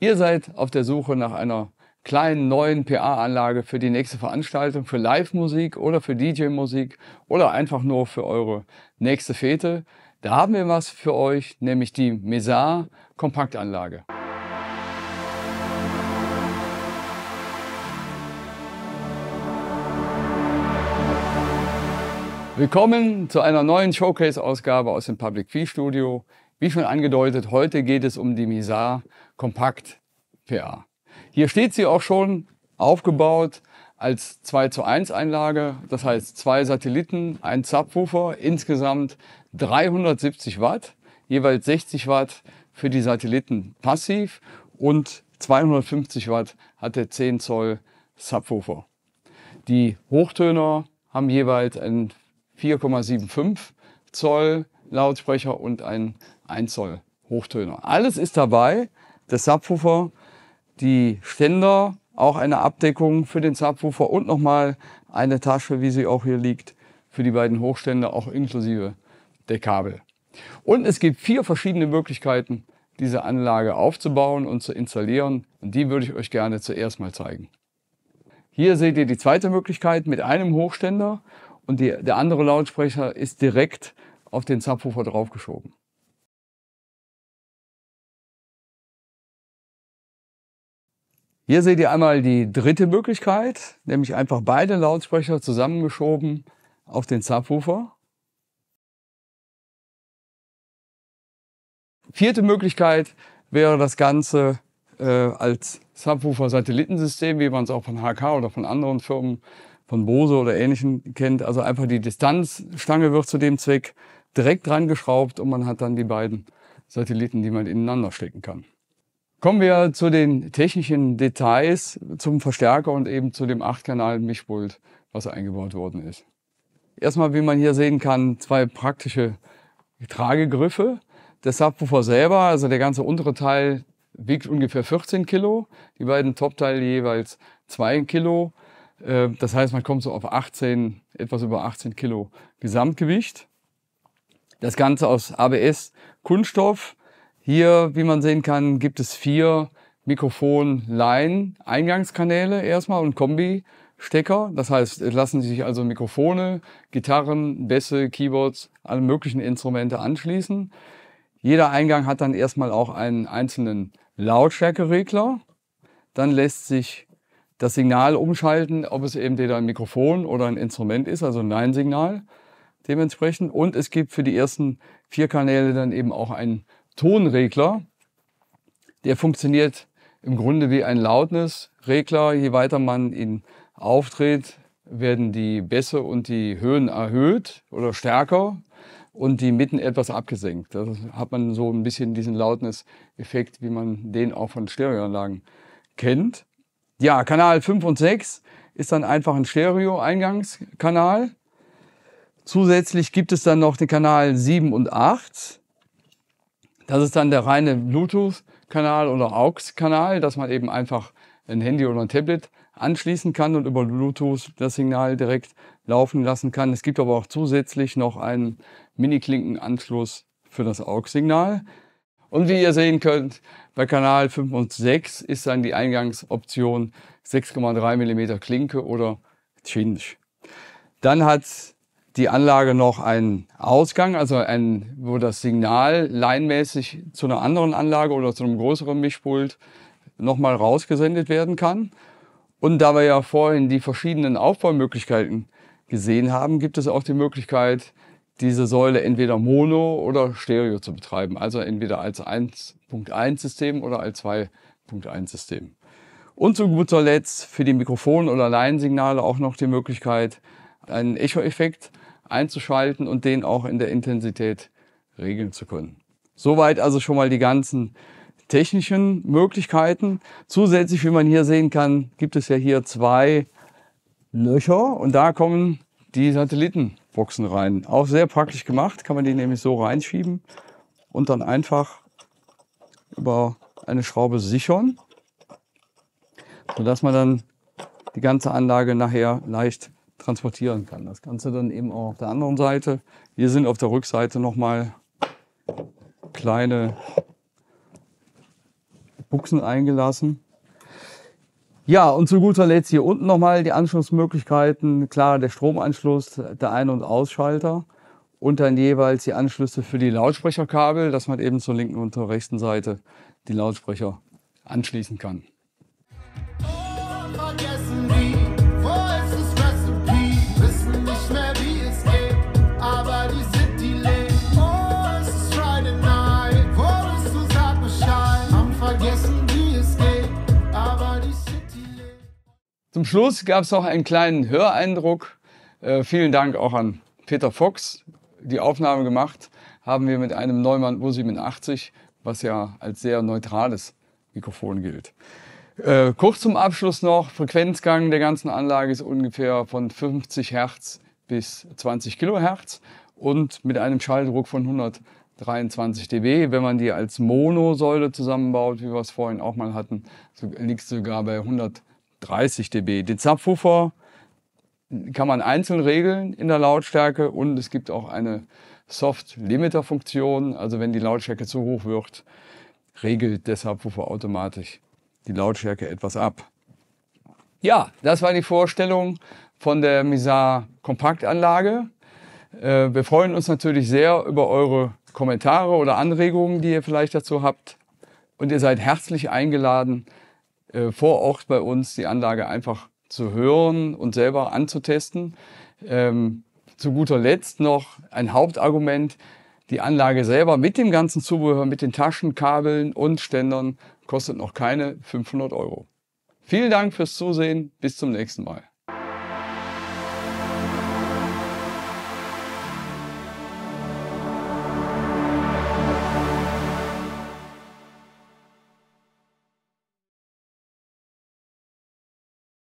Ihr seid auf der Suche nach einer kleinen neuen PA-Anlage für die nächste Veranstaltung, für Live-Musik oder für DJ-Musik oder einfach nur für eure nächste Fete. Da haben wir was für euch, nämlich die Mesar Kompaktanlage. Willkommen zu einer neuen Showcase-Ausgabe aus dem Public Key Studio. Wie schon angedeutet, heute geht es um die Misar Kompakt PA. Hier steht sie auch schon aufgebaut als 2 zu 1 Einlage, das heißt zwei Satelliten, ein Subwoofer, insgesamt 370 Watt, jeweils 60 Watt für die Satelliten passiv und 250 Watt hat der 10 Zoll Subwoofer. Die Hochtöner haben jeweils ein 4,75 Zoll Lautsprecher und ein 1 Zoll Hochtöner. Alles ist dabei, der Subwoofer, die Ständer, auch eine Abdeckung für den Subwoofer und nochmal eine Tasche, wie sie auch hier liegt, für die beiden Hochstände, auch inklusive der Kabel. Und es gibt vier verschiedene Möglichkeiten, diese Anlage aufzubauen und zu installieren. Und die würde ich euch gerne zuerst mal zeigen. Hier seht ihr die zweite Möglichkeit mit einem Hochständer und die, der andere Lautsprecher ist direkt auf den Subwoofer draufgeschoben. Hier seht ihr einmal die dritte Möglichkeit, nämlich einfach beide Lautsprecher zusammengeschoben auf den Subwoofer. Vierte Möglichkeit wäre das Ganze äh, als Subwoofer-Satellitensystem, wie man es auch von HK oder von anderen Firmen, von Bose oder Ähnlichem kennt. Also einfach die Distanzstange wird zu dem Zweck direkt dran geschraubt und man hat dann die beiden Satelliten, die man ineinander stecken kann. Kommen wir zu den technischen Details, zum Verstärker und eben zu dem 8-Kanal-Mischpult, was eingebaut worden ist. Erstmal, wie man hier sehen kann, zwei praktische Tragegriffe. Der Subwoofer selber, also der ganze untere Teil, wiegt ungefähr 14 Kilo, die beiden Topteile jeweils 2 Kilo. Äh, das heißt, man kommt so auf 18, etwas über 18 Kilo Gesamtgewicht. Das Ganze aus ABS Kunststoff. Hier, wie man sehen kann, gibt es vier Mikrofon-Line-Eingangskanäle erstmal und Kombi-Stecker. Das heißt, es lassen sich also Mikrofone, Gitarren, Bässe, Keyboards, alle möglichen Instrumente anschließen. Jeder Eingang hat dann erstmal auch einen einzelnen Lautstärkeregler. Dann lässt sich das Signal umschalten, ob es eben entweder ein Mikrofon oder ein Instrument ist, also ein Nein-Signal dementsprechend. Und es gibt für die ersten vier Kanäle dann eben auch einen Tonregler. Der funktioniert im Grunde wie ein Loudness-Regler. Je weiter man ihn auftritt, werden die Bässe und die Höhen erhöht oder stärker und die Mitten etwas abgesenkt. Da hat man so ein bisschen diesen Loudness-Effekt, wie man den auch von Stereoanlagen kennt. Ja, Kanal 5 und 6 ist dann einfach ein Stereo-Eingangskanal. Zusätzlich gibt es dann noch den Kanal 7 und 8. Das ist dann der reine Bluetooth-Kanal oder AUX-Kanal, dass man eben einfach ein Handy oder ein Tablet anschließen kann und über Bluetooth das Signal direkt laufen lassen kann. Es gibt aber auch zusätzlich noch einen Mini-Klinkenanschluss für das AUX-Signal. Und wie ihr sehen könnt, bei Kanal 5 und 6 ist dann die Eingangsoption 6,3 mm Klinke oder Chinch. Dann hat die Anlage noch einen Ausgang, also ein, wo das Signal leinmäßig zu einer anderen Anlage oder zu einem größeren Mischpult nochmal rausgesendet werden kann. Und da wir ja vorhin die verschiedenen Aufbaumöglichkeiten gesehen haben, gibt es auch die Möglichkeit, diese Säule entweder mono oder stereo zu betreiben. Also entweder als 1.1-System oder als 2.1-System. Und zu guter Letzt für die Mikrofon- oder Laiensignale auch noch die Möglichkeit, einen Echo-Effekt einzuschalten und den auch in der Intensität regeln zu können. Soweit also schon mal die ganzen technischen Möglichkeiten. Zusätzlich, wie man hier sehen kann, gibt es ja hier zwei Löcher und da kommen die Satellitenboxen rein. Auch sehr praktisch gemacht, kann man die nämlich so reinschieben und dann einfach über eine Schraube sichern, sodass man dann die ganze Anlage nachher leicht transportieren kann. Das Ganze dann eben auch auf der anderen Seite. Hier sind auf der Rückseite nochmal kleine Buchsen eingelassen. Ja, und zu guter Letzt hier unten nochmal die Anschlussmöglichkeiten. Klar, der Stromanschluss, der Ein- und Ausschalter und dann jeweils die Anschlüsse für die Lautsprecherkabel, dass man eben zur linken und zur rechten Seite die Lautsprecher anschließen kann. Oh, Zum Schluss gab es noch einen kleinen Höreindruck. Äh, vielen Dank auch an Peter Fox. Die Aufnahme gemacht haben wir mit einem Neumann U87, was ja als sehr neutrales Mikrofon gilt. Äh, kurz zum Abschluss noch, Frequenzgang der ganzen Anlage ist ungefähr von 50 Hertz bis 20 Kilohertz und mit einem Schalldruck von 123 dB. Wenn man die als Monosäule zusammenbaut, wie wir es vorhin auch mal hatten, liegt es sogar bei 100 dB. 30 dB. Den Subwoofer kann man einzeln regeln in der Lautstärke und es gibt auch eine Soft-Limiter-Funktion. Also wenn die Lautstärke zu hoch wird, regelt der Subwoofer automatisch die Lautstärke etwas ab. Ja, das war die Vorstellung von der Misar Kompaktanlage. Äh, wir freuen uns natürlich sehr über eure Kommentare oder Anregungen, die ihr vielleicht dazu habt. Und ihr seid herzlich eingeladen, äh, vor Ort bei uns die Anlage einfach zu hören und selber anzutesten. Ähm, zu guter Letzt noch ein Hauptargument, die Anlage selber mit dem ganzen Zubehör, mit den Taschen, Kabeln und Ständern kostet noch keine 500 Euro. Vielen Dank fürs Zusehen, bis zum nächsten Mal.